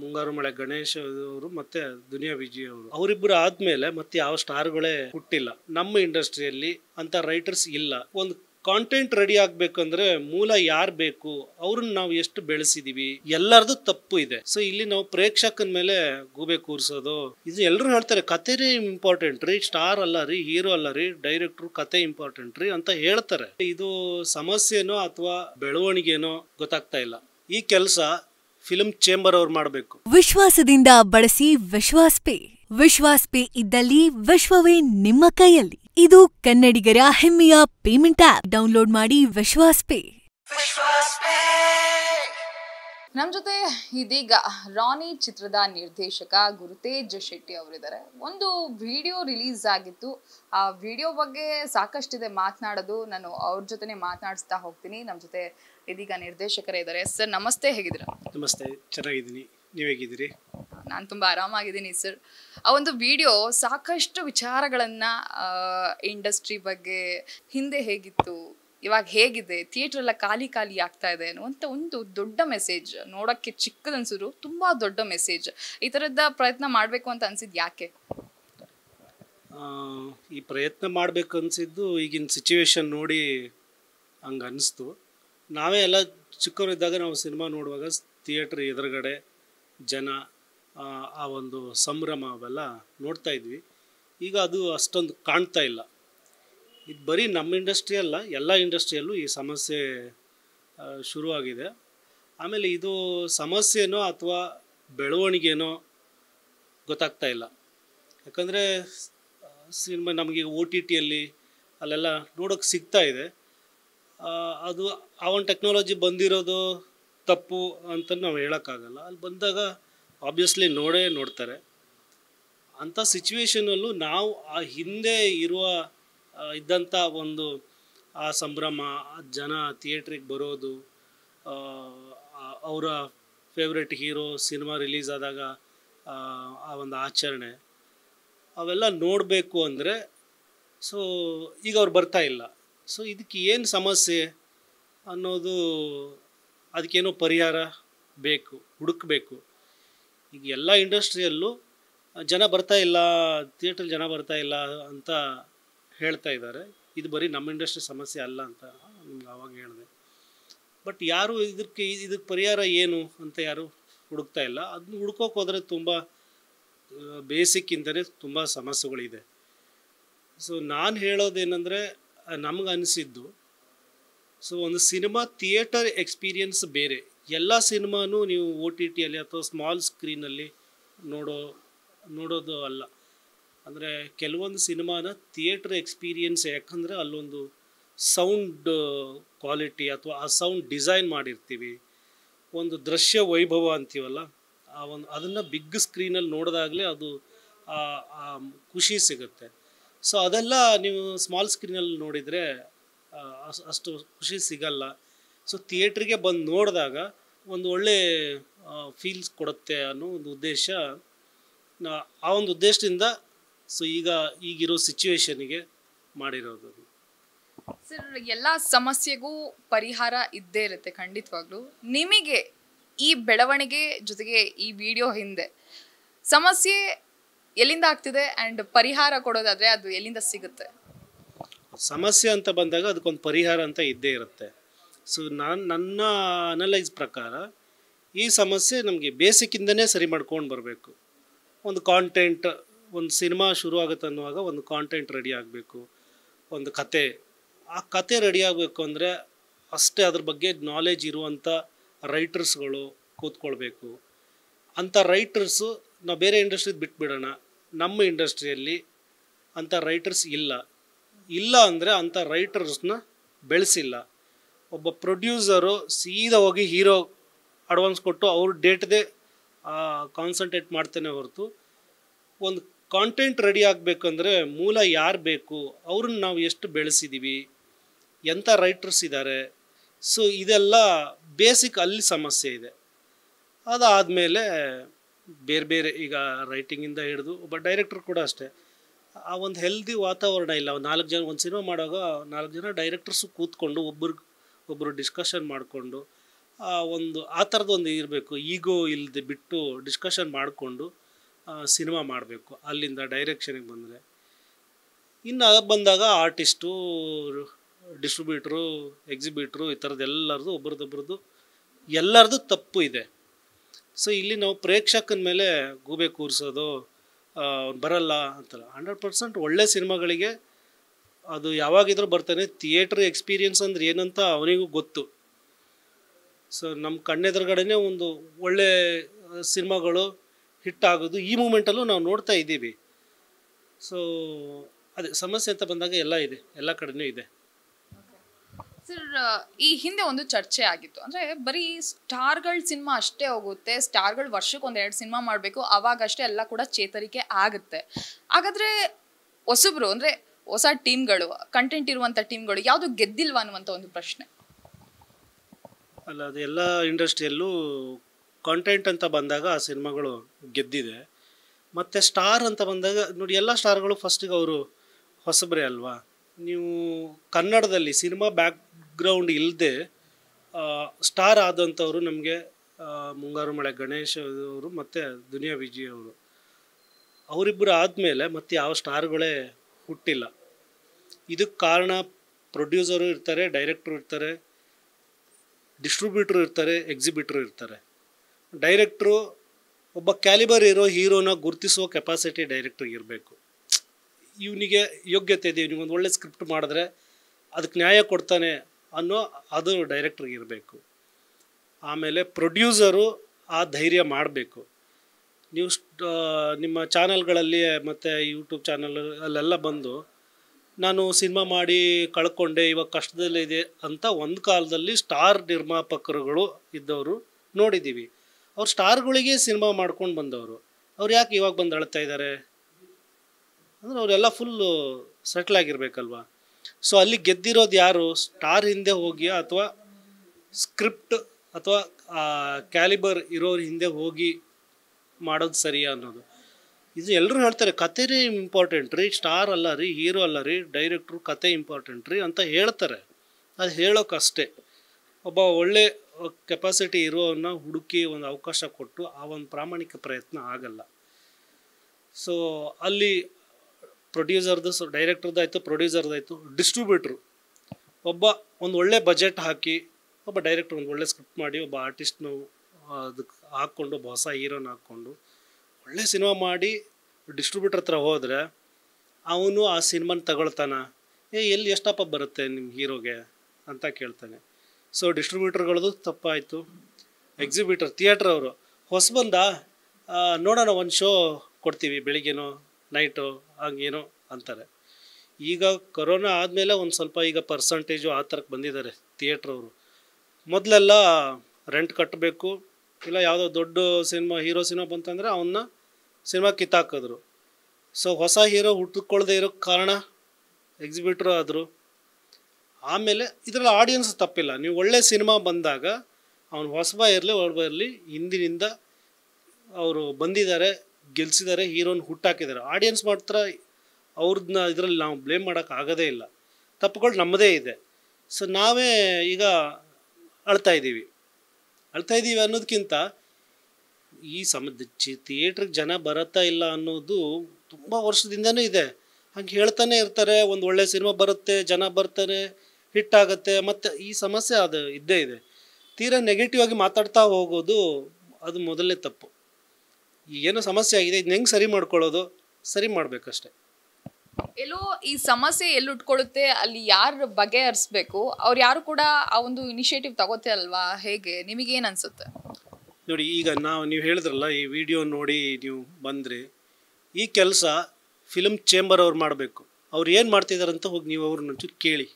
ಮುಂಗಾರು ಮಳೆ ಗಣೇಶ್ ಅವರು ಮತ್ತೆ ದುನಿಯಾ ವಿಜಯ್ ಅವರು ಅವರಿಬ್ಬರು ಆದ್ಮೇಲೆ ಮತ್ತೆ ಯಾವ ಸ್ಟಾರ್ಗಳೇ ಹುಟ್ಟಿಲ್ಲ ನಮ್ಮ ಇಂಡಸ್ಟ್ರಿಯಲ್ಲಿ ಅಂತ ರೈಟರ್ಸ್ ಇಲ್ಲ ಒಂದು ಕಾಂಟೆಂಟ್ ರೆಡಿ ಆಗ್ಬೇಕಂದ್ರೆ ಮೂಲ ಯಾರು ಬೇಕು ಅವ್ರನ್ನ ನಾವು ಎಷ್ಟು ಬೆಳೆಸಿದೀವಿ ಎಲ್ಲರದು ತಪ್ಪು ಇದೆ ಸೊ ಇಲ್ಲಿ ನಾವು ಪ್ರೇಕ್ಷಕನ ಮೇಲೆ ಗೂಬೆ ಕೂರಿಸೋದು ಇದು ಎಲ್ಲರೂ ಹೇಳ್ತಾರೆ ಕಥೆನೇ ಇಂಪಾರ್ಟೆಂಟ್ ರೀ ಸ್ಟಾರ್ ಅಲ್ಲ ರೀ ಹೀರೋ ಅಲ್ಲ ರೀ ಡೈರೆಕ್ಟರ್ ಕತೆ ಇಂಪಾರ್ಟೆಂಟ್ ರೀ ಅಂತ ಹೇಳ್ತಾರೆ ಇದು ಸಮಸ್ಯೆನೋ ಅಥವಾ ಬೆಳವಣಿಗೆನೋ ಗೊತ್ತಾಗ್ತಾ ಇಲ್ಲ ಈ ಕೆಲಸ ಫಿಲಂ ಚೇಂಬರ್ ಅವ್ರು ಮಾಡಬೇಕು ವಿಶ್ವಾಸದಿಂದ ಬಳಸಿ ವಿಶ್ವಾಸ್ ಪೇ ವಿಶ್ವಾಸ್ ಪೇ ಇದ್ದಲ್ಲಿ ವಿಶ್ವವೇ ನಿಮ್ಮ ಕೈಯಲ್ಲಿ ಇದು ಕನ್ನಡಿಗರ ಹೆಮ್ಮೆಯ ಪೇಮೆಂಟ್ ಆಪ್ ಡೌನ್ಲೋಡ್ ಮಾಡಿ ವಿಶ್ವಾಸ್ ಪೇ ನಮ್ಮ ಜೊತೆ ಇದೀಗ ರಾನಿ ಚಿತ್ರದ ನಿರ್ದೇಶಕ ಗುರುತೇಜ್ ಶೆಟ್ಟಿ ಅವರಿದ್ದಾರೆ ಒಂದು ವಿಡಿಯೋ ರಿಲೀಸ್ ಆಗಿತ್ತು ಆ ವಿಡಿಯೋ ಬಗ್ಗೆ ಸಾಕಷ್ಟಿದೆ ಮಾತನಾಡೋದು ನಾನು ಅವ್ರ ಜೊತೆ ಮಾತನಾಡಿಸ್ತಾ ಹೋಗ್ತೀನಿ ನಮ್ಮ ಜೊತೆ ಇದೀಗ ನಿರ್ದೇಶಕರೇ ಇದ್ದಾರೆ ಸರ್ ನಮಸ್ತೆ ಹೇಗಿದ್ದೀರಾ ನಮಸ್ತೆ ಚೆನ್ನಾಗಿದ್ದೀನಿ ನೀವು ಹೇಗಿದ್ದೀರಿ ನಾನು ತುಂಬ ಆರಾಮಾಗಿದ್ದೀನಿ ಸರ್ ಆ ಒಂದು ವಿಡಿಯೋ ಸಾಕಷ್ಟು ವಿಚಾರಗಳನ್ನು ಇಂಡಸ್ಟ್ರಿ ಬಗ್ಗೆ ಹಿಂದೆ ಹೇಗಿತ್ತು ಇವಾಗ ಹೇಗಿದೆ ಥಿಯೇಟರ್ ಎಲ್ಲ ಖಾಲಿ ಖಾಲಿ ಆಗ್ತಾ ಇದೆ ಅನ್ನುವಂಥ ಒಂದು ದೊಡ್ಡ ಮೆಸೇಜ್ ನೋಡೋಕ್ಕೆ ಚಿಕ್ಕದನ್ಸಿದ್ರು ತುಂಬ ದೊಡ್ಡ ಮೆಸೇಜ್ ಈ ಥರದ ಪ್ರಯತ್ನ ಮಾಡಬೇಕು ಅಂತ ಅನ್ಸಿದ್ದು ಯಾಕೆ ಈ ಪ್ರಯತ್ನ ಮಾಡಬೇಕು ಅನಿಸಿದ್ದು ಈಗಿನ ಸಿಚುವೇಶನ್ ನೋಡಿ ಹಂಗೆ ಅನ್ನಿಸ್ತು ನಾವೇ ಎಲ್ಲ ಚಿಕ್ಕವರಿದ್ದಾಗ ನಾವು ಸಿನಿಮಾ ನೋಡುವಾಗ ಥಿಯೇಟ್ರ್ ಎದುರುಗಡೆ ಜನ ಆ ಒಂದು ಸಂಭ್ರಮ ಅವೆಲ್ಲ ನೋಡ್ತಾ ಇದ್ವಿ ಈಗ ಅದು ಅಷ್ಟೊಂದು ಕಾಣ್ತಾ ಇಲ್ಲ ಇದು ಬರೀ ನಮ್ಮ ಇಂಡಸ್ಟ್ರಿ ಅಲ್ಲ ಎಲ್ಲ ಇಂಡಸ್ಟ್ರಿಯಲ್ಲೂ ಈ ಸಮಸ್ಯೆ ಶುರುವಾಗಿದೆ ಆಮೇಲೆ ಇದು ಸಮಸ್ಯೆನೋ ಅಥವಾ ಬೆಳವಣಿಗೆನೋ ಗೊತ್ತಾಗ್ತಾ ಇಲ್ಲ ಯಾಕಂದರೆ ಸಿನಿಮಾ ನಮಗೆ ಓ ಟಿ ಟಿಯಲ್ಲಿ ಅಲ್ಲೆಲ್ಲ ನೋಡೋಕ್ಕೆ ಸಿಗ್ತಾ ಇದೆ ಅದು ಆ ಒಂದು ಟೆಕ್ನಾಲಜಿ ಬಂದಿರೋದು ತಪ್ಪು ಅಂತ ನಾವು ಹೇಳೋಕ್ಕಾಗಲ್ಲ ಅಲ್ಲಿ ಬಂದಾಗ ಆಬ್ವಿಯಸ್ಲಿ ನೋಡೇ ನೋಡ್ತಾರೆ ಅಂಥ ಸಿಚುವೇಶನಲ್ಲೂ ನಾವು ಆ ಹಿಂದೆ ಇರುವ ಇದ್ದಂಥ ಒಂದು ಆ ಸಂಭ್ರಮ ಜನ ಥಿಯೇಟ್ರಿಗೆ ಬರೋದು ಅವರ ಫೇವ್ರೆಟ್ ಹೀರೋ ಸಿನಿಮಾ ರಿಲೀಸ್ ಆದಾಗ ಆ ಒಂದು ಆಚರಣೆ ಅವೆಲ್ಲ ನೋಡಬೇಕು ಅಂದರೆ ಸೊ ಈಗ ಅವ್ರು ಬರ್ತಾ ಇಲ್ಲ ಸೊ ಇದಕ್ಕೆ ಏನು ಸಮಸ್ಯೆ ಅನ್ನೋದು ಅದಕ್ಕೇನೋ ಪರಿಹಾರ ಬೇಕು ಹುಡುಕಬೇಕು ಈಗ ಎಲ್ಲ ಇಂಡಸ್ಟ್ರಿಯಲ್ಲೂ ಜನ ಬರ್ತಾ ಇಲ್ಲ ಥಿಯೇಟ್ರ್ ಜನ ಬರ್ತಾ ಇಲ್ಲ ಅಂತ ಹೇಳ್ತಾ ಇದ್ದಾರೆ ಇದು ಬರೀ ನಮ್ಮ ಇಂಡಸ್ಟ್ರಿ ಸಮಸ್ಯೆ ಅಲ್ಲ ಅಂತ ನಿಮ್ಗೆ ಆವಾಗ ಹೇಳಿದೆ ಬಟ್ ಯಾರು ಇದಕ್ಕೆ ಇದಕ್ಕೆ ಪರಿಹಾರ ಏನು ಅಂತ ಯಾರು ಹುಡುಕ್ತಾ ಇಲ್ಲ ಅದನ್ನ ಹುಡ್ಕೋಕೆ ಹೋದರೆ ತುಂಬ ಬೇಸಿಕ್ಕಿಂದಲೇ ತುಂಬ ಸಮಸ್ಯೆಗಳಿದೆ ಸೊ ನಾನು ಹೇಳೋದೇನೆಂದರೆ ನಮ್ಗೆ ಅನಿಸಿದ್ದು ಸೊ ಒಂದು ಸಿನಿಮಾ ಥಿಯೇಟರ್ ಎಕ್ಸ್ಪೀರಿಯನ್ಸ್ ಬೇರೆ ಎಲ್ಲ ಸಿನಿಮಾನೂ ನೀವು ಓ ಟಿ ಟಿಯಲ್ಲಿ ಅಥವಾ ಸ್ಮಾಲ್ ಸ್ಕ್ರೀನಲ್ಲಿ ನೋಡೋ ನೋಡೋದು ಅಲ್ಲ ಅಂದರೆ ಕೆಲವೊಂದು ಸಿನಿಮಾನ ಥಿಯೇಟ್ರ್ ಎಕ್ಸ್ಪೀರಿಯನ್ಸ್ ಯಾಕಂದರೆ ಅಲ್ಲೊಂದು ಸೌಂಡ್ ಕ್ವಾಲಿಟಿ ಅಥವಾ ಆ ಸೌಂಡ್ ಡಿಸೈನ್ ಮಾಡಿರ್ತೀವಿ ಒಂದು ದೃಶ್ಯ ವೈಭವ ಅಂತೀವಲ್ಲ ಆ ಒಂದು ಅದನ್ನು ಬಿಗ್ ಸ್ಕ್ರೀನಲ್ಲಿ ನೋಡಿದಾಗಲೇ ಅದು ಖುಷಿ ಸಿಗುತ್ತೆ ಸೊ ಅದೆಲ್ಲ ನೀವು ಸ್ಮಾಲ್ ಸ್ಕ್ರೀನಲ್ಲಿ ನೋಡಿದರೆ ಅಷ್ಟು ಖುಷಿ ಸಿಗಲ್ಲ ಸೊ ಥಿಯೇಟ್ರಿಗೆ ಬಂದು ನೋಡಿದಾಗ ಒಂದು ಒಳ್ಳೆ ಫೀಲ್ಸ್ ಕೊಡುತ್ತೆ ಅನ್ನೋ ಒಂದು ಉದ್ದೇಶ ಆ ಒಂದು ಉದ್ದೇಶದಿಂದ ಸೊ ಈಗ ಈಗಿರೋ ಸಿಚುವೇಶನಿಗೆ ಮಾಡಿರೋದು ಸರ್ ಎಲ್ಲ ಸಮಸ್ಯೆಗೂ ಪರಿಹಾರ ಇದ್ದೇ ಇರುತ್ತೆ ಖಂಡಿತವಾಗ್ಲೂ ನಿಮಗೆ ಈ ಬೆಳವಣಿಗೆ ಜೊತೆಗೆ ಈ ವಿಡಿಯೋ ಹಿಂದೆ ಸಮಸ್ಯೆ ಎಲ್ಲಿಂದ ಆಗ್ತಿದೆ ಆ್ಯಂಡ್ ಪರಿಹಾರ ಕೊಡೋದಾದರೆ ಅದು ಎಲ್ಲಿಂದ ಸಿಗುತ್ತೆ ಸಮಸ್ಯೆ ಅಂತ ಬಂದಾಗ ಅದಕ್ಕೊಂದು ಪರಿಹಾರ ಅಂತ ಇದ್ದೇ ಇರುತ್ತೆ ಸೊ ನಾನು ನನ್ನ ಅನಲೈಸ್ ಪ್ರಕಾರ ಈ ಸಮಸ್ಯೆ ನಮಗೆ ಬೇಸಿಕ್ಕಿಂದನೇ ಸರಿ ಮಾಡ್ಕೊಂಡು ಬರಬೇಕು ಒಂದು ಕಾಂಟೆಂಟ್ ಒಂದು ಸಿನಿಮಾ ಶುರು ಆಗುತ್ತೆ ಅನ್ನುವಾಗ ಒಂದು ಕಾಂಟೆಂಟ್ ರೆಡಿ ಆಗಬೇಕು ಒಂದು ಕತೆ ಆ ಕತೆ ರೆಡಿ ಆಗಬೇಕು ಅಂದರೆ ಅಷ್ಟೇ ಅದ್ರ ಬಗ್ಗೆ ನಾಲೆಜ್ ಇರುವಂಥ ರೈಟರ್ಸ್ಗಳು ಕೂತ್ಕೊಳ್ಬೇಕು ಅಂಥ ರೈಟರ್ಸು ನಾವು ಬೇರೆ ಇಂಡಸ್ಟ್ರಿ ಬಿಟ್ಬಿಡೋಣ ನಮ್ಮ ಇಂಡಸ್ಟ್ರಿಯಲ್ಲಿ ಅಂಥ ರೈಟರ್ಸ್ ಇಲ್ಲ ಇಲ್ಲ ಅಂದರೆ ಅಂಥ ರೈಟರ್ಸ್ನ ಬೆಳೆಸಿಲ್ಲ ಒಬ್ಬ ಪ್ರೊಡ್ಯೂಸರು ಸೀದಾ ಹೋಗಿ ಹೀರೋ ಅಡ್ವಾನ್ಸ್ ಕೊಟ್ಟು ಅವ್ರ ಡೇಟ್ದೇ ಕಾನ್ಸಂಟ್ರೇಟ್ ಮಾಡ್ತೇನೆ ಹೊರತು ಒಂದು ಕಾಂಟೆಂಟ್ ರೆಡಿ ಆಗಬೇಕಂದ್ರೆ ಮೂಲ ಯಾರು ಬೇಕು ಅವ್ರನ್ನ ನಾವು ಎಷ್ಟು ಬೆಳೆಸಿದ್ದೀವಿ ಎಂಥ ರೈಟರ್ಸ್ ಇದ್ದಾರೆ ಸೊ ಇದೆಲ್ಲ ಬೇಸಿಕ್ ಅಲ್ಲಿ ಸಮಸ್ಯೆ ಇದೆ ಅದಾದಮೇಲೆ ಬೇರೆ ಬೇರೆ ಈಗ ರೈಟಿಂಗಿಂದ ಹಿಡಿದು ಒಬ್ಬ ಡೈರೆಕ್ಟರ್ ಕೂಡ ಅಷ್ಟೇ ಆ ಒಂದು ಹೆಲ್ದಿ ವಾತಾವರಣ ಇಲ್ಲ ನಾಲ್ಕು ಜನ ಒಂದು ಸಿನಿಮಾ ಮಾಡುವಾಗ ನಾಲ್ಕು ಜನ ಡೈರೆಕ್ಟರ್ಸು ಕೂತ್ಕೊಂಡು ಒಬ್ಬರು ಒಬ್ಬರು ಡಿಸ್ಕಷನ್ ಮಾಡಿಕೊಂಡು ಆ ಒಂದು ಆ ಥರದ್ದು ಒಂದು ಇರಬೇಕು ಈಗೋ ಇಲ್ಲದೆ ಬಿಟ್ಟು ಡಿಸ್ಕಷನ್ ಮಾಡಿಕೊಂಡು ಸಿನಿಮಾ ಮಾಡಬೇಕು ಅಲ್ಲಿಂದ ಡೈರೆಕ್ಷನಿಗೆ ಬಂದರೆ ಇನ್ನು ಬಂದಾಗ ಆರ್ಟಿಸ್ಟು ಡಿಸ್ಟ್ರಿಬ್ಯೂಟ್ರು ಎಕ್ಸಿಬ್ಯೂಟ್ರು ಈ ಥರದ್ದು ಎಲ್ಲರದ್ದು ಒಬ್ರದ್ದೊಬ್ರದ್ದು ಎಲ್ಲರದ್ದು ತಪ್ಪು ಇದೆ ಸೊ ಇಲ್ಲಿ ನಾವು ಪ್ರೇಕ್ಷಕನ ಮೇಲೆ ಗೂಬೆ ಕೂರಿಸೋದು ಅವ್ನು ಬರಲ್ಲ ಅಂತಲ್ಲ ಹಂಡ್ರೆಡ್ ಪರ್ಸೆಂಟ್ ಒಳ್ಳೆ ಸಿನಿಮಾಗಳಿಗೆ ಅದು ಯಾವಾಗಿದ್ರೂ ಬರ್ತಾನೆ ಥಿಯೇಟ್ರ್ ಎಕ್ಸ್ಪೀರಿಯನ್ಸ್ ಅಂದ್ರೆ ಏನಂತ ಅವನಿಗೂ ಗೊತ್ತು ಸೊ ನಮ್ಮ ಕಣ್ಣೆದುರುಗಡೆ ಒಂದು ಒಳ್ಳೆ ಸಿನಿಮಾಗಳು ಹಿಟ್ ಆಗೋದು ಈ ಮೂಮೆಂಟಲ್ಲೂ ನಾವು ನೋಡ್ತಾ ಇದ್ದೀವಿ ಸೊ ಅದೇ ಸಮಸ್ಯೆ ಅಂತ ಬಂದಾಗ ಎಲ್ಲ ಇದೆ ಎಲ್ಲ ಕಡೆಯೂ ಇದೆ ಸರ್ ಈ ಹಿಂದೆ ಒಂದು ಚರ್ಚೆ ಆಗಿತ್ತು ಅಂದರೆ ಬರೀ ಸ್ಟಾರ್ಗಳ ಸಿನಿಮಾ ಅಷ್ಟೇ ಹೋಗುತ್ತೆ ಸ್ಟಾರ್ಗಳು ವರ್ಷಕ್ಕೆ ಒಂದು ಎರಡು ಸಿನಿಮಾ ಮಾಡಬೇಕು ಅವಾಗಷ್ಟೇ ಎಲ್ಲ ಕೂಡ ಚೇತರಿಕೆ ಆಗುತ್ತೆ ಹಾಗಾದ್ರೆ ಹೊಸಬ್ರು ಅಂದ್ರೆ ಹೊಸ ಟೀಮ್ಗಳು ಕಂಟೆಂಟ್ ಇರುವಂಥ ಟೀಮ್ಗಳು ಯಾವುದು ಗೆದ್ದಿಲ್ವಾ ಅನ್ನುವಂಥ ಒಂದು ಪ್ರಶ್ನೆ ಅಲ್ಲ ಅದು ಎಲ್ಲ ಇಂಡಸ್ಟ್ರಿಯಲ್ಲೂ ಕಾಂಟೆಂಟ್ ಅಂತ ಬಂದಾಗ ಆ ಸಿನಿಮಾಗಳು ಗೆದ್ದಿದೆ ಮತ್ತು ಸ್ಟಾರ್ ಅಂತ ಬಂದಾಗ ನೋಡಿ ಎಲ್ಲ ಸ್ಟಾರ್ಗಳು ಫಸ್ಟಿಗೆ ಅವರು ಹೊಸಬ್ರೆ ಅಲ್ವಾ ನೀವು ಕನ್ನಡದಲ್ಲಿ ಸಿನಿಮಾ ಬ್ಯಾಕ್ ಬ್ಯಾಕ್ಗ್ರೌಂಡ್ ಇಲ್ಲದೆ ಸ್ಟಾರ್ ಆದಂಥವರು ನಮಗೆ ಮುಂಗಾರು ಮಳೆ ಗಣೇಶ್ ಅವರು ಮತ್ತು ದುನಿಯಾ ವಿಜಯ್ ಅವರು ಅವರಿಬ್ಬರು ಆದಮೇಲೆ ಮತ್ತೆ ಯಾವ ಸ್ಟಾರ್ಗಳೇ ಹುಟ್ಟಿಲ್ಲ ಇದಕ್ಕೆ ಕಾರಣ ಪ್ರೊಡ್ಯೂಸರು ಇರ್ತಾರೆ ಡೈರೆಕ್ಟ್ರು ಇರ್ತಾರೆ ಡಿಸ್ಟ್ರಿಬ್ಯೂಟ್ರು ಇರ್ತಾರೆ ಎಕ್ಸಿಬಿಟ್ರು ಇರ್ತಾರೆ ಡೈರೆಕ್ಟ್ರು ಒಬ್ಬ ಕ್ಯಾಲಿಬರ್ ಇರೋ ಹೀರೋನ ಗುರುತಿಸುವ ಕೆಪಾಸಿಟಿ ಡೈರೆಕ್ಟ್ರಿಗೆ ಇರಬೇಕು ಇವನಿಗೆ ಯೋಗ್ಯತೆ ಇದೆ ಇವನಿಗೆ ಒಂದು ಒಳ್ಳೆ ಸ್ಕ್ರಿಪ್ಟ್ ಮಾಡಿದ್ರೆ ಅದಕ್ಕೆ ನ್ಯಾಯ ಕೊಡ್ತಾನೆ ಅನ್ನೋ ಅದು ಡೈರೆಕ್ಟ್ರಿಗೆ ಇರಬೇಕು ಆಮೇಲೆ ಪ್ರೊಡ್ಯೂಸರು ಆ ಧೈರ್ಯ ಮಾಡಬೇಕು ನ್ಯೂಸ್ ನಿಮ್ಮ ಚಾನಲ್ಗಳಲ್ಲಿ ಮತ್ತು ಯೂಟ್ಯೂಬ್ ಚಾನಲ್ ಅಲ್ಲೆಲ್ಲ ಬಂದು ನಾನು ಸಿನಿಮಾ ಮಾಡಿ ಕಳ್ಕೊಂಡೆ ಇವಾಗ ಕಷ್ಟದಲ್ಲಿದೆ ಅಂತ ಒಂದು ಕಾಲದಲ್ಲಿ ಸ್ಟಾರ್ ನಿರ್ಮಾಪಕರುಗಳು ಇದ್ದವರು ನೋಡಿದ್ದೀವಿ ಅವ್ರು ಸ್ಟಾರ್ಗಳಿಗೆ ಸಿನಿಮಾ ಮಾಡ್ಕೊಂಡು ಬಂದವರು ಅವ್ರು ಯಾಕೆ ಇವಾಗ ಬಂದು ಅಳ್ತಾ ಇದ್ದಾರೆ ಅಂದರೆ ಅವರೆಲ್ಲ ಫುಲ್ಲು ಸೆಟ್ಲಾಗಿರ್ಬೇಕಲ್ವಾ ಸೊ ಅಲ್ಲಿ ಗೆದ್ದಿರೋದು ಯಾರು ಸ್ಟಾರ್ ಹಿಂದೆ ಹೋಗಿಯಾ ಅಥವಾ ಸ್ಕ್ರಿಪ್ಟ್ ಅಥವಾ ಕ್ಯಾಲಿಬರ್ ಇರೋರು ಹಿಂದೆ ಹೋಗಿ ಮಾಡೋದು ಸರಿಯಾ ಅನ್ನೋದು ಇದು ಎಲ್ಲರೂ ಹೇಳ್ತಾರೆ ರೀ ಇಂಪಾರ್ಟೆಂಟ್ ರೀ ಸ್ಟಾರ್ ಅಲ್ಲ ರೀ ಹೀರೋ ಅಲ್ಲ ರೀ ಡೈರೆಕ್ಟ್ರು ಕತೆ ಇಂಪಾರ್ಟೆಂಟ್ ರೀ ಅಂತ ಹೇಳ್ತಾರೆ ಅದು ಹೇಳೋಕ್ಕಷ್ಟೇ ಒಬ್ಬ ಒಳ್ಳೆ ಕೆಪಾಸಿಟಿ ಇರೋನ್ನ ಹುಡುಕಿ ಒಂದು ಅವಕಾಶ ಕೊಟ್ಟು ಆ ಒಂದು ಪ್ರಾಮಾಣಿಕ ಪ್ರಯತ್ನ ಆಗಲ್ಲ ಸೊ ಅಲ್ಲಿ ಪ್ರೊಡ್ಯೂಸರ್ದು ಸೊ ಡೈರೆಕ್ಟರ್ದಾಯಿತು ಪ್ರೊಡ್ಯೂಸರ್ದಾಯಿತು ಡಿಸ್ಟ್ರಿಬ್ಯೂಟ್ರು ಒಬ್ಬ ಒಂದು ಒಳ್ಳೆ ಬಜೆಟ್ ಹಾಕಿ ಒಬ್ಬ ಡೈರೆಕ್ಟರ್ ಒಂದು ಒಳ್ಳೆ ಸ್ಕ್ರಿಪ್ಟ್ ಮಾಡಿ ಒಬ್ಬ ಆರ್ಟಿಸ್ಟ್ನು ಅದಕ್ಕೆ ಹಾಕ್ಕೊಂಡು ಒಬ್ಬ ಹೊಸ ಹೀರೋನ ಹಾಕ್ಕೊಂಡು ಒಳ್ಳೆ ಸಿನಿಮಾ ಮಾಡಿ ಡಿಸ್ಟ್ರಿಬ್ಯೂಟ್ರ್ ಹತ್ರ ಹೋದರೆ ಅವನು ಆ ಸಿನಿಮಾನ ತಗೊಳ್ತಾನ ಏ ಎಲ್ಲಿ ಎಷ್ಟಪ್ಪ ಬರುತ್ತೆ ನಿಮ್ಮ ಹೀರೋಗೆ ಅಂತ ಕೇಳ್ತಾನೆ ಸೊ ಡಿಸ್ಟ್ರಿಬ್ಯೂಟ್ರ್ಗಳದು ತಪ್ಪಾಯಿತು ಎಕ್ಸಿಬ್ಯೂಟರ್ ಥಿಯೇಟ್ರ್ ಅವರು ಬಂದ ನೋಡೋಣ ಒಂದು ಶೋ ಕೊಡ್ತೀವಿ ಬೆಳಿಗ್ಗೆನೋ ನೈಟು ಹಂಗೇನೋ ಅಂತಾರೆ ಈಗ ಕೊರೋನಾ ಆದಮೇಲೆ ಒಂದು ಸ್ವಲ್ಪ ಈಗ ಪರ್ಸಂಟೇಜು ಆ ಥರಕ್ಕೆ ಬಂದಿದ್ದಾರೆ ಥಿಯೇಟ್ರವರು ಮೊದಲೆಲ್ಲ ರೆಂಟ್ ಕಟ್ಟಬೇಕು ಇಲ್ಲ ಯಾವುದೋ ದೊಡ್ಡ ಸಿನಿಮಾ ಹೀರೋ ಸಿನಿಮಾ ಬಂತಂದರೆ ಅವನ್ನ ಸಿನಿಮಾ ಕಿತ್ತಾಕಿದ್ರು ಸೊ ಹೊಸ ಹೀರೋ ಹುಟ್ಟುಕೊಳ್ಳದೆ ಇರೋ ಕಾರಣ ಎಕ್ಸಿಬಿಟ್ರು ಆದರು ಆಮೇಲೆ ಇದರಲ್ಲಿ ಆಡಿಯನ್ಸ್ ತಪ್ಪಿಲ್ಲ ನೀವು ಒಳ್ಳೆ ಸಿನಿಮಾ ಬಂದಾಗ ಅವನು ಹೊಸಬ ಇರಲಿ ಒಳಬ ಇರಲಿ ಹಿಂದಿನಿಂದ ಅವರು ಬಂದಿದ್ದಾರೆ ಗೆಲ್ಸಿದ್ದಾರೆ ಹೀರೋನ್ ಹಾಕಿದ್ದಾರೆ ಆಡಿಯನ್ಸ್ ಮಾತ್ರ ಅವ್ರದ್ನ ಇದರಲ್ಲಿ ನಾವು ಬ್ಲೇಮ್ ಮಾಡೋಕ್ಕಾಗೋದೇ ಇಲ್ಲ ತಪ್ಪುಗಳು ನಮ್ಮದೇ ಇದೆ ಸೊ ನಾವೇ ಈಗ ಅಳ್ತಾ ಇದ್ದೀವಿ ಅಳ್ತಾ ಇದ್ದೀವಿ ಅನ್ನೋದಕ್ಕಿಂತ ಈ ಸಮ ಥಿಯೇಟ್ರಿಗೆ ಜನ ಬರುತ್ತಾ ಇಲ್ಲ ಅನ್ನೋದು ತುಂಬ ವರ್ಷದಿಂದನೂ ಇದೆ ಹಾಗೆ ಹೇಳ್ತಾನೆ ಇರ್ತಾರೆ ಒಂದು ಒಳ್ಳೆ ಸಿನಿಮಾ ಬರುತ್ತೆ ಜನ ಬರ್ತಾರೆ ಹಿಟ್ ಮತ್ತು ಈ ಸಮಸ್ಯೆ ಅದು ಇದ್ದೇ ಇದೆ ತೀರಾ ನೆಗೆಟಿವ್ ಆಗಿ ಮಾತಾಡ್ತಾ ಹೋಗೋದು ಅದು ಮೊದಲನೇ ತಪ್ಪು ಏನೋ ಸಮಸ್ಯೆ ಆಗಿದೆ ಇದನ್ನ ಹೆಂಗೆ ಸರಿ ಮಾಡ್ಕೊಳ್ಳೋದು ಸರಿ ಮಾಡಬೇಕಷ್ಟೆ ಎಲ್ಲೋ ಈ ಸಮಸ್ಯೆ ಎಲ್ಲಿ ಉಟ್ಕೊಳ್ಳುತ್ತೆ ಅಲ್ಲಿ ಯಾರು ಬಗೆಹರಿಸ್ಬೇಕು ಅವ್ರು ಯಾರು ಕೂಡ ಆ ಒಂದು ಇನಿಷಿಯೇಟಿವ್ ತಗೋತೆ ಅಲ್ವಾ ಹೇಗೆ ನಿಮಗೇನು ಅನಿಸುತ್ತೆ ನೋಡಿ ಈಗ ನಾವು ನೀವು ಹೇಳಿದ್ರಲ್ಲ ಈ ವಿಡಿಯೋ ನೋಡಿ ನೀವು ಬಂದ್ರಿ ಈ ಕೆಲಸ ಫಿಲಮ್ ಚೇಂಬರ್ ಅವ್ರು ಮಾಡಬೇಕು ಅವ್ರು ಏನು ಅಂತ ಹೋಗಿ ನೀವು ಅವ್ರನ್ನ ಒಂಚೂರು ಕೇಳಿ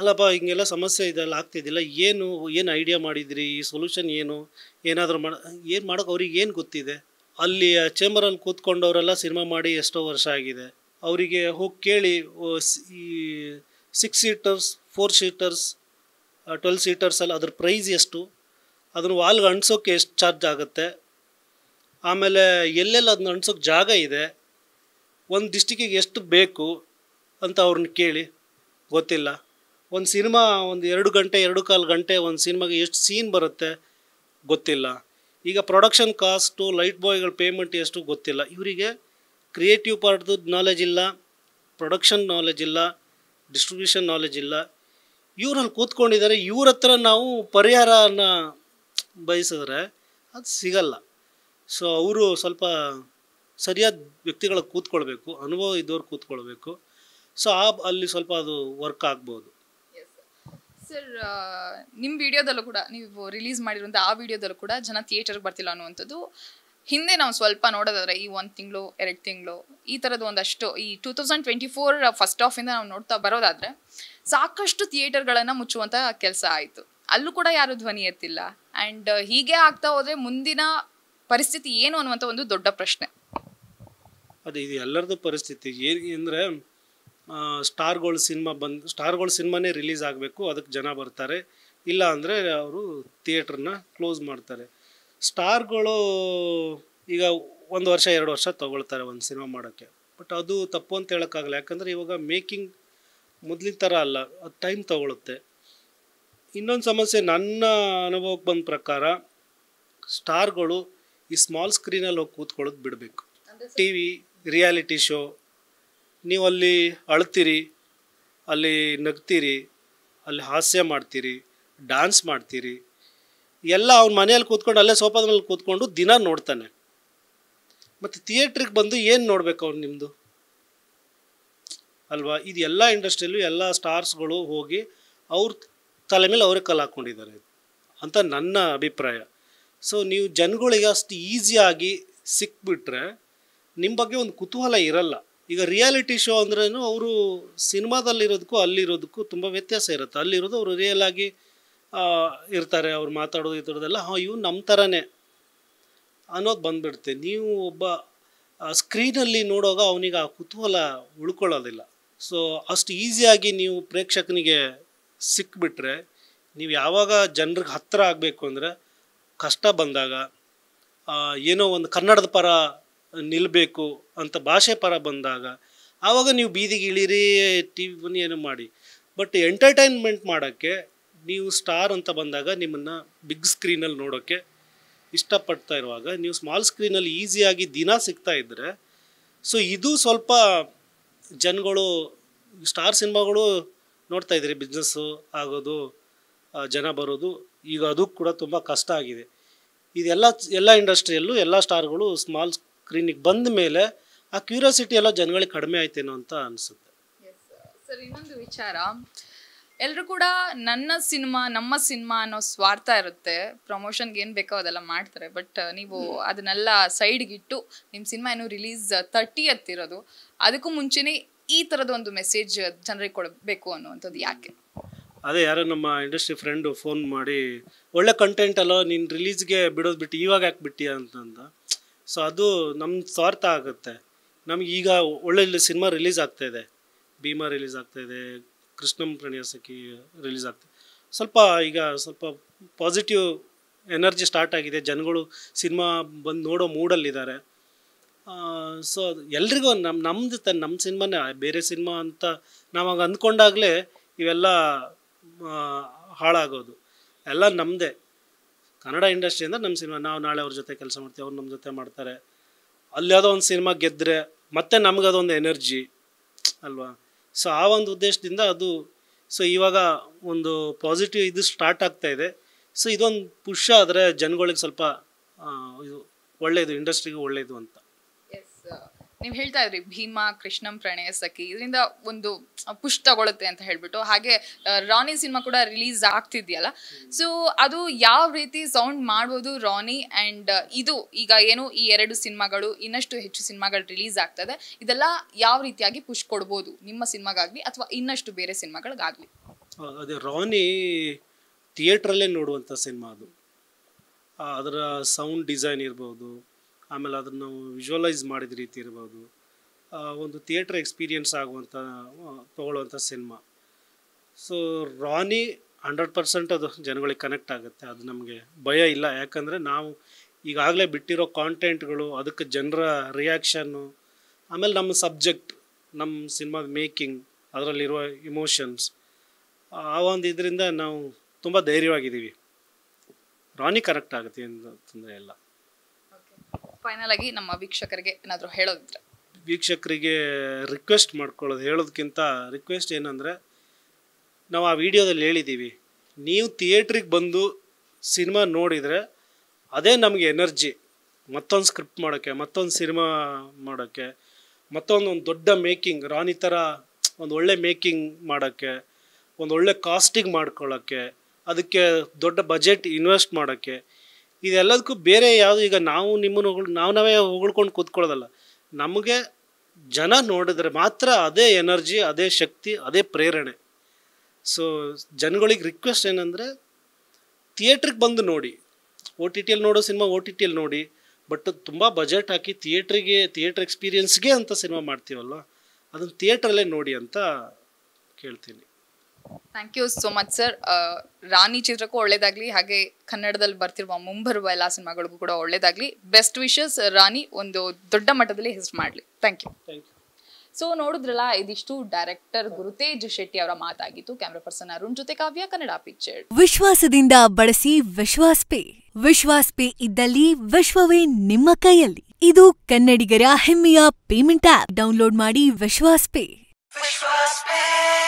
ಅಲ್ಲಪ್ಪ ಹಿಂಗೆಲ್ಲ ಸಮಸ್ಯೆ ಇದೆಲ್ಲ ಆಗ್ತಿದ್ದಿಲ್ಲ ಏನು ಏನು ಐಡಿಯಾ ಮಾಡಿದ್ರಿ ಈ ಸೊಲ್ಯೂಷನ್ ಏನು ಏನಾದರೂ ಮಾಡ ಏನು ಮಾಡೋಕೆ ಅವ್ರಿಗೆ ಏನು ಗೊತ್ತಿದೆ ಅಲ್ಲಿ ಚೇಂಬರಲ್ಲಿ ಕೂತ್ಕೊಂಡವರೆಲ್ಲ ಸಿನಿಮಾ ಮಾಡಿ ಎಷ್ಟೋ ವರ್ಷ ಆಗಿದೆ ಅವರಿಗೆ ಹೋಗಿ ಕೇಳಿ ಈ six seaters four seaters twelve ಸೀಟರ್ಸಲ್ಲಿ ಅದ್ರ ಪ್ರೈಸ್ ಎಷ್ಟು ಅದನ್ನು ವಾಲ್ಗೆ ಅಂಟಿಸೋಕ್ಕೆ ಎಷ್ಟು ಚಾರ್ಜ್ ಆಗುತ್ತೆ ಆಮೇಲೆ ಎಲ್ಲೆಲ್ಲಿ ಅದನ್ನ ಅಂಟಿಸೋಕ್ಕೆ ಜಾಗ ಇದೆ ಒಂದು ಡಿಸ್ಟಿಕ್ಕಿಗೆ ಎಷ್ಟು ಬೇಕು ಅಂತ ಅವ್ರನ್ನ ಕೇಳಿ ಗೊತ್ತಿಲ್ಲ ಒಂದು ಸಿನಿಮಾ ಒಂದು ಎರಡು ಗಂಟೆ ಎರಡು ಕಾಲು ಗಂಟೆ ಒಂದು ಸಿನಿಮಾಗೆ ಎಷ್ಟು ಸೀನ್ ಬರುತ್ತೆ ಗೊತ್ತಿಲ್ಲ ಈಗ ಪ್ರೊಡಕ್ಷನ್ ಕಾಸ್ಟು ಲೈಟ್ ಬಾಯ್ಗಳ ಪೇಮೆಂಟ್ ಎಷ್ಟು ಗೊತ್ತಿಲ್ಲ ಇವರಿಗೆ ಕ್ರಿಯೇಟಿವ್ ಪಾರ್ಟ್ದು ನಾಲೆಜ್ ಇಲ್ಲ ಪ್ರೊಡಕ್ಷನ್ ನಾಲೆಜ್ ಇಲ್ಲ ಡಿಸ್ಟ್ರಿಬ್ಯೂಷನ್ ನಾಲೆಜ್ ಇಲ್ಲ ಇವ್ರಲ್ಲಿ ಕೂತ್ಕೊಂಡಿದ್ದಾರೆ ಇವ್ರ ಹತ್ರ ನಾವು ಪರಿಹಾರನ ಬಯಸಿದ್ರೆ ಅದು ಸಿಗಲ್ಲ ಸೊ ಅವರು ಸ್ವಲ್ಪ ಸರಿಯಾದ ವ್ಯಕ್ತಿಗಳ ಕೂತ್ಕೊಳ್ಬೇಕು ಅನುಭವ ಇದ್ದವ್ರು ಕೂತ್ಕೊಳ್ಬೇಕು ಸೊ ಆ ಅಲ್ಲಿ ಸ್ವಲ್ಪ ಅದು ವರ್ಕ್ ಆಗ್ಬೋದು ಸರ್ ನಿಮ್ಮ ವಿಡಿಯೋದಲ್ಲೂ ಕೂಡ ನೀವು ರಿಲೀಸ್ ಮಾಡಿರುವಂಥ ಆ ವಿಡಿಯೋದಲ್ಲೂ ಕೂಡ ಜನ ಥಿಯೇಟರ್ಗೆ ಬರ್ತಿಲ್ಲ ಅನ್ನುವಂಥದ್ದು ಹಿಂದೆ ನಾವು ಸ್ವಲ್ಪ ನೋಡೋದಾದ್ರೆ ಈ ಒಂದು ತಿಂಗಳು ಎರಡು ತಿಂಗಳು ಈ ಥರದ ಒಂದಷ್ಟು ಈ two thousand twenty four first ಆಫಿಂದ ನಾವು ನೋಡ್ತಾ ಬರೋದಾದರೆ ಸಾಕಷ್ಟು ಥಿಯೇಟರ್ಗಳನ್ನು ಮುಚ್ಚುವಂಥ ಕೆಲಸ ಆಯಿತು ಅಲ್ಲೂ ಕೂಡ ಯಾರೂ ಧ್ವನಿ ಎತ್ತಿಲ್ಲ ಆ್ಯಂಡ್ ಹೀಗೆ ಆಗ್ತಾ ಹೋದರೆ ಮುಂದಿನ ಪರಿಸ್ಥಿತಿ ಏನು ಅನ್ನುವಂಥ ಒಂದು ದೊಡ್ಡ ಪ್ರಶ್ನೆ ಅದೇ ಇದು ಎಲ್ಲರದ್ದು ಪರಿಸ್ಥಿತಿ ಏನು ಅಂದರೆ ಸ್ಟಾರ್ಗಳು ಸಿನಿಮಾ ಬಂದು ಸ್ಟಾರ್ಗಳು ಸಿನಿಮಾನೇ ರಿಲೀಸ್ ಆಗಬೇಕು ಅದಕ್ಕೆ ಜನ ಬರ್ತಾರೆ ಇಲ್ಲ ಅಂದರೆ ಅವರು ಥಿಯೇಟ್ರನ್ನ ಕ್ಲೋಸ್ ಮಾಡ್ತಾರೆ ಸ್ಟಾರ್ಗಳು ಈಗ ಒಂದು ವರ್ಷ ಎರಡು ವರ್ಷ ತೊಗೊಳ್ತಾರೆ ಒಂದು ಸಿನಿಮಾ ಮಾಡೋಕ್ಕೆ ಬಟ್ ಅದು ತಪ್ಪು ಅಂತ ಹೇಳೋಕ್ಕಾಗಲ್ಲ ಯಾಕಂದರೆ ಇವಾಗ ಮೇಕಿಂಗ್ ಮೊದಲಿನ ಥರ ಅಲ್ಲ ಅದು ಟೈಮ್ ತೊಗೊಳುತ್ತೆ ಇನ್ನೊಂದು ಸಮಸ್ಯೆ ನನ್ನ ಅನುಭವಕ್ಕೆ ಬಂದ ಪ್ರಕಾರ ಸ್ಟಾರ್ಗಳು ಈ ಸ್ಮಾಲ್ ಸ್ಕ್ರೀನಲ್ಲಿ ಹೋಗಿ ಕೂತ್ಕೊಳ್ಳೋದು ಬಿಡಬೇಕು ಟಿ ವಿ ರಿಯಾಲಿಟಿ ಶೋ ನೀವು ಅಲ್ಲಿ ಅಳ್ತೀರಿ ಅಲ್ಲಿ ನಗ್ತೀರಿ ಅಲ್ಲಿ ಹಾಸ್ಯ ಮಾಡ್ತೀರಿ ಡ್ಯಾನ್ಸ್ ಮಾಡ್ತೀರಿ ಎಲ್ಲ ಅವ್ನ ಮನೆಯಲ್ಲಿ ಕೂತ್ಕೊಂಡು ಅಲ್ಲೇ ಸೋಫಾದ ಮೇಲೆ ಕೂತ್ಕೊಂಡು ದಿನ ನೋಡ್ತಾನೆ ಮತ್ತು ಥಿಯೇಟ್ರಿಗೆ ಬಂದು ಏನು ನೋಡಬೇಕು ಅವ್ನು ನಿಮ್ಮದು ಅಲ್ವಾ ಇದು ಎಲ್ಲ ಇಂಡಸ್ಟ್ರಿಯಲ್ಲೂ ಎಲ್ಲ ಸ್ಟಾರ್ಸ್ಗಳು ಹೋಗಿ ಅವ್ರ ತಲೆ ಮೇಲೆ ಅವರೇ ಕಲ್ ಹಾಕ್ಕೊಂಡಿದ್ದಾರೆ ಅಂತ ನನ್ನ ಅಭಿಪ್ರಾಯ ಸೊ ನೀವು ಜನಗಳಿಗೆ ಅಷ್ಟು ಈಸಿಯಾಗಿ ಸಿಕ್ಬಿಟ್ರೆ ನಿಮ್ಮ ಬಗ್ಗೆ ಒಂದು ಕುತೂಹಲ ಇರಲ್ಲ ಈಗ ರಿಯಾಲಿಟಿ ಶೋ ಅಂದ್ರೂ ಅವರು ಸಿನಿಮಾದಲ್ಲಿರೋದಕ್ಕೂ ಅಲ್ಲಿರೋದಕ್ಕೂ ತುಂಬ ವ್ಯತ್ಯಾಸ ಇರುತ್ತೆ ಅಲ್ಲಿರೋದು ಅವರು ರಿಯಲ್ ಆಗಿ ಇರ್ತಾರೆ ಅವ್ರು ಮಾತಾಡೋದು ಈ ಥರದ್ದೆಲ್ಲ ಹಾಂ ಇವು ನಮ್ಮ ಥರನೇ ಅನ್ನೋದು ಬಂದುಬಿಡುತ್ತೆ ನೀವು ಒಬ್ಬ ಸ್ಕ್ರೀನಲ್ಲಿ ನೋಡುವಾಗ ಅವನಿಗೆ ಆ ಕುತೂಹಲ ಉಳ್ಕೊಳ್ಳೋದಿಲ್ಲ ಸೊ ಅಷ್ಟು ಈಸಿಯಾಗಿ ನೀವು ಪ್ರೇಕ್ಷಕನಿಗೆ ಸಿಕ್ಬಿಟ್ರೆ ನೀವು ಯಾವಾಗ ಜನರಿಗೆ ಹತ್ತಿರ ಆಗಬೇಕು ಅಂದರೆ ಕಷ್ಟ ಬಂದಾಗ ಏನೋ ಒಂದು ಕನ್ನಡದ ಪರ ನಿಲ್ಲಬೇಕು ಅಂತ ಭಾಷೆ ಪರ ಬಂದಾಗ ಆವಾಗ ನೀವು ಬೀದಿಗೆ ಇಳಿರಿ ಟಿ ವಿ ಏನು ಮಾಡಿ ಬಟ್ ಎಂಟರ್ಟೈನ್ಮೆಂಟ್ ಮಾಡೋಕ್ಕೆ ನೀವು ಸ್ಟಾರ್ ಅಂತ ಬಂದಾಗ ನಿಮ್ಮನ್ನು ಬಿಗ್ ಸ್ಕ್ರೀನಲ್ಲಿ ನೋಡೋಕ್ಕೆ ಇಷ್ಟಪಡ್ತಾ ಇರುವಾಗ ನೀವು ಸ್ಮಾಲ್ ಸ್ಕ್ರೀನಲ್ಲಿ ಈಸಿಯಾಗಿ ದಿನ ಸಿಗ್ತಾ ಇದ್ದರೆ ಸೊ ಇದು ಸ್ವಲ್ಪ ಜನಗಳು ಸ್ಟಾರ್ ಸಿನಿಮಾಗಳು ನೋಡ್ತಾ ಇದ್ದೀರಿ ಬಿಸ್ನೆಸ್ಸು ಆಗೋದು ಜನ ಬರೋದು ಈಗ ಅದು ಕೂಡ ತುಂಬ ಕಷ್ಟ ಆಗಿದೆ ಇದೆಲ್ಲ ಎಲ್ಲ ಇಂಡಸ್ಟ್ರಿಯಲ್ಲೂ ಎಲ್ಲ ಸ್ಟಾರ್ಗಳು ಸ್ಮಾಲ್ ಕ್ಲಿನಿಕ್ ಬಂದ ಮೇಲೆ ಆ ಕ್ಯೂರಿಯಾಸಿಟಿ ಎಲ್ಲ ಜನಗಳಿಗೆ ಕಡಿಮೆ ಆಯ್ತೇನೋ ಅಂತ ಅನಿಸುತ್ತೆ ಸರ್ ಇನ್ನೊಂದು ವಿಚಾರ ಎಲ್ಲರೂ ಕೂಡ ನನ್ನ ಸಿನಿಮಾ ನಮ್ಮ ಸಿನಿಮಾ ಅನ್ನೋ ಸ್ವಾರ್ಥ ಇರುತ್ತೆ ಪ್ರಮೋಷನ್ಗೆ ಏನು ಬೇಕೋ ಅದೆಲ್ಲ ಮಾಡ್ತಾರೆ ಬಟ್ uh, ನೀವು ಅದನ್ನೆಲ್ಲ ಇಟ್ಟು ನಿಮ್ಮ ಸಿನಿಮಾ ಏನು ರಿಲೀಸ್ ತರ್ಟಿ ಎತ್ತಿರೋದು ಅದಕ್ಕೂ ಮುಂಚೆನೇ ಈ ಥರದ ಒಂದು ಮೆಸೇಜ್ ಜನರಿಗೆ ಕೊಡಬೇಕು ಅನ್ನುವಂಥದ್ದು ಯಾಕೆ ಅದೇ ಯಾರೋ ನಮ್ಮ ಇಂಡಸ್ಟ್ರಿ ಫ್ರೆಂಡು ಫೋನ್ ಮಾಡಿ ಒಳ್ಳೆ ಕಂಟೆಂಟ್ ಅಲ್ಲ ನೀನು ರಿಲೀಸ್ಗೆ ಬಿಡೋದು ಬಿಟ್ಟು ಇವಾಗ ಯಾಕೆ ಅಂತಂದ ಸೊ ಅದು ನಮ್ಮ ಸ್ವಾರ್ಥ ಆಗುತ್ತೆ ನಮಗೆ ಈಗ ಒಳ್ಳೊಳ್ಳೆ ಸಿನಿಮಾ ರಿಲೀಸ್ ಆಗ್ತಾಯಿದೆ ಭೀಮಾ ರಿಲೀಸ್ ಆಗ್ತಾಯಿದೆ ಕೃಷ್ಣಂ ಪ್ರಣಯಸಖಿ ರಿಲೀಸ್ ಆಗ್ತದೆ ಸ್ವಲ್ಪ ಈಗ ಸ್ವಲ್ಪ ಪಾಸಿಟಿವ್ ಎನರ್ಜಿ ಸ್ಟಾರ್ಟ್ ಆಗಿದೆ ಜನಗಳು ಸಿನಿಮಾ ಬಂದು ನೋಡೋ ಮೂಡಲ್ಲಿದ್ದಾರೆ ಸೊ ಎಲ್ರಿಗೂ ನಮ್ಮ ನಮ್ಮದು ತ ನಮ್ಮ ಸಿನಿಮಾನೇ ಬೇರೆ ಸಿನಿಮಾ ಅಂತ ನಾವಾಗ ಅಂದ್ಕೊಂಡಾಗಲೇ ಇವೆಲ್ಲ ಹಾಳಾಗೋದು ಎಲ್ಲ ನಮ್ಮದೇ ಕನ್ನಡ ಇಂಡಸ್ಟ್ರಿಯಿಂದ ನಮ್ಮ ಸಿನಿಮಾ ನಾವು ನಾಳೆ ಅವ್ರ ಜೊತೆ ಕೆಲಸ ಮಾಡ್ತೀವಿ ಅವ್ರು ನಮ್ಮ ಜೊತೆ ಮಾಡ್ತಾರೆ ಅಲ್ಲಿ ಯಾವುದೋ ಒಂದು ಸಿನಿಮಾ ಗೆದ್ದರೆ ಮತ್ತೆ ಅದೊಂದು ಎನರ್ಜಿ ಅಲ್ವಾ ಸೊ ಆ ಒಂದು ಉದ್ದೇಶದಿಂದ ಅದು ಸೊ ಇವಾಗ ಒಂದು ಪಾಸಿಟಿವ್ ಇದು ಸ್ಟಾರ್ಟ್ ಆಗ್ತಾ ಇದೆ ಸೊ ಇದೊಂದು ಪುಷ್ ಆದರೆ ಜನಗಳಿಗೆ ಸ್ವಲ್ಪ ಇದು ಒಳ್ಳೆಯದು ಇಂಡಸ್ಟ್ರಿಗೆ ಒಳ್ಳೆಯದು ಅಂತ ನೀವು ಹೇಳ್ತಾ ಇದ್ರಿ ಭೀಮಾ ಕೃಷ್ಣಂ ಪ್ರಣಯ ಸಖಿ ಇದರಿಂದ ಒಂದು ಪುಷ್ ತಗೊಳುತ್ತೆ ಅಂತ ಹೇಳ್ಬಿಟ್ಟು ಹಾಗೆ ರಾನಿ ಸಿನಿಮಾ ಕೂಡ ರಿಲೀಸ್ ಆಗ್ತಿದ್ಯಲ್ಲ ಸೊ ಅದು ಯಾವ ರೀತಿ ಸೌಂಡ್ ಮಾಡ್ಬೋದು ರಾನಿ ಅಂಡ್ ಇದು ಈಗ ಏನು ಈ ಎರಡು ಸಿನಿಮಾಗಳು ಇನ್ನಷ್ಟು ಹೆಚ್ಚು ಸಿನಿಮಾಗಳು ರಿಲೀಸ್ ಆಗ್ತದೆ ಇದೆಲ್ಲ ಯಾವ ರೀತಿಯಾಗಿ ಪುಷ್ ಕೊಡ್ಬೋದು ನಿಮ್ಮ ಸಿನಿಮಾಗಾಗ್ಲಿ ಅಥವಾ ಇನ್ನಷ್ಟು ಬೇರೆ ಸಿನಿಮಾಗಳಿಗಾಗ್ಲಿ ಅದೇ ರಾನಿ ಥಿಯೇಟ್ರಲ್ಲೇ ನೋಡುವಂಥ ಸಿನಿಮಾ ಅದು ಅದರ ಸೌಂಡ್ ಡಿಸೈನ್ ಇರ್ಬೋದು ಆಮೇಲೆ ಅದನ್ನು ನಾವು ವಿಜುವಲೈಸ್ ಮಾಡಿದ ರೀತಿ ಇರ್ಬೋದು ಒಂದು ಥಿಯೇಟ್ರ್ ಎಕ್ಸ್ಪೀರಿಯನ್ಸ್ ಆಗುವಂಥ ತೊಗೊಳ್ಳುವಂಥ cinema so Rani hundred percent ಅದು ಜನಗಳಿಗೆ ಕನೆಕ್ಟ್ ಆಗುತ್ತೆ ಅದು ನಮಗೆ ಭಯ ಇಲ್ಲ ಯಾಕಂದರೆ ನಾವು ಈಗಾಗಲೇ ಬಿಟ್ಟಿರೋ ಕಾಂಟೆಂಟ್ಗಳು ಅದಕ್ಕೆ ಜನರ ರಿಯಾಕ್ಷನ್ನು ಆಮೇಲೆ ನಮ್ಮ ಸಬ್ಜೆಕ್ಟ್ ನಮ್ಮ ಸಿನಿಮಾದ ಮೇಕಿಂಗ್ ಅದರಲ್ಲಿರುವ ಇಮೋಷನ್ಸ್ ಆ ಒಂದು ಇದರಿಂದ ನಾವು ತುಂಬ ಧೈರ್ಯವಾಗಿದ್ದೀವಿ ರಾನಿ ಕರೆಕ್ಟ್ ಆಗುತ್ತೆ ಏನು ತೊಂದರೆ ಇಲ್ಲ ಫೈನಲ್ ಆಗಿ ನಮ್ಮ ವೀಕ್ಷಕರಿಗೆ ಏನಾದರೂ ಹೇಳೋದಿದ್ರೆ ವೀಕ್ಷಕರಿಗೆ ರಿಕ್ವೆಸ್ಟ್ ಮಾಡ್ಕೊಳ್ಳೋದು ಹೇಳೋದಕ್ಕಿಂತ ರಿಕ್ವೆಸ್ಟ್ ಏನಂದರೆ ನಾವು ಆ ವಿಡಿಯೋದಲ್ಲಿ ಹೇಳಿದ್ದೀವಿ ನೀವು ಥಿಯೇಟ್ರಿಗೆ ಬಂದು ಸಿನಿಮಾ ನೋಡಿದರೆ ಅದೇ ನಮಗೆ ಎನರ್ಜಿ ಮತ್ತೊಂದು ಸ್ಕ್ರಿಪ್ಟ್ ಮಾಡೋಕ್ಕೆ ಮತ್ತೊಂದು ಸಿನಿಮಾ ಮಾಡೋಕ್ಕೆ ಮತ್ತೊಂದು ಒಂದು ದೊಡ್ಡ ಮೇಕಿಂಗ್ ರಾಣಿ ಥರ ಒಂದು ಒಳ್ಳೆ ಮೇಕಿಂಗ್ ಮಾಡೋಕ್ಕೆ ಒಂದು ಒಳ್ಳೆ ಕಾಸ್ಟಿಂಗ್ ಮಾಡ್ಕೊಳ್ಳೋಕ್ಕೆ ಅದಕ್ಕೆ ದೊಡ್ಡ ಬಜೆಟ್ ಇನ್ವೆಸ್ಟ್ ಮಾಡೋಕ್ಕೆ ಇದೆಲ್ಲದಕ್ಕೂ ಬೇರೆ ಯಾವುದು ಈಗ ನಾವು ನಿಮ್ಮನ್ನು ಹೊಗಳ್ ನಾವು ನಾವೇ ಹೊಗಳ್ಕೊಂಡು ಕೂತ್ಕೊಳ್ಳೋದಲ್ಲ ನಮಗೆ ಜನ ನೋಡಿದ್ರೆ ಮಾತ್ರ ಅದೇ ಎನರ್ಜಿ ಅದೇ ಶಕ್ತಿ ಅದೇ ಪ್ರೇರಣೆ ಸೊ ಜನಗಳಿಗೆ ರಿಕ್ವೆಸ್ಟ್ ಏನಂದರೆ ಥಿಯೇಟ್ರಿಗೆ ಬಂದು ನೋಡಿ ಒ ಟಿ ಟಿಯಲ್ಲಿ ನೋಡೋ ಸಿನಿಮಾ ಓ ಟಿ ಟಿಯಲ್ಲಿ ನೋಡಿ ಬಟ್ ತುಂಬ ಬಜೆಟ್ ಹಾಕಿ ಥಿಯೇಟ್ರಿಗೆ ಥಿಯೇಟ್ರ್ ಎಕ್ಸ್ಪೀರಿಯೆನ್ಸ್ಗೆ ಅಂತ ಸಿನಿಮಾ ಮಾಡ್ತೀವಲ್ವ ಅದನ್ನು ಥಿಯೇಟ್ರಲ್ಲೇ ನೋಡಿ ಅಂತ ಕೇಳ್ತೀನಿ thank you so much sir Rani ಚಿತ್ರಕ್ಕೂ ಒಳ್ಳೇದಾಗ್ಲಿ ಹಾಗೆ ಕನ್ನಡದಲ್ಲಿ ಬರ್ತಿರುವ ಮುಂಬರುವ ಎಲ್ಲ ಸಿನಿಮಾಗಳಿಗೂ ಕೂಡ ಒಳ್ಳೇದಾಗ್ಲಿ ಬೆಸ್ಟ್ ವಿಶಸ್ ರಾಣಿ ಒಂದು ದೊಡ್ಡ ಮಟ್ಟದಲ್ಲಿ ಹೆಸರು ಮಾಡಲಿ ಥ್ಯಾಂಕ್ ಯು ಸೊ ನೋಡಿದ್ರಲ್ಲ ಇದಿಷ್ಟು ಡೈರೆಕ್ಟರ್ ಗುರುತೇಜ್ ಶೆಟ್ಟಿ ಅವರ ಮಾತಾಗಿತ್ತು ಕ್ಯಾಮ್ರಾ ಪರ್ಸನ್ ಅರುಣ್ ಜೊತೆ ಕಾವ್ಯ ಕನ್ನಡ ಪಿಕ್ಚರ್ ವಿಶ್ವಾಸದಿಂದ ಬಳಸಿ ವಿಶ್ವಾಸ್ ಪೇ ವಿಶ್ವಾಸ್ ಪೇ ಇದ್ದಲ್ಲಿ ವಿಶ್ವವೇ ನಿಮ್ಮ ಕೈಯಲ್ಲಿ ಇದು ಕನ್ನಡಿಗರ ಹೆಮ್ಮೆಯ ಪೇಮೆಂಟ್ ಆಪ್ ಡೌನ್ಲೋಡ್ ಮಾಡಿ ವಿಶ್ವಾಸ್ ಪೇ ವಿಶ್ವಾಸ್ ಪೇ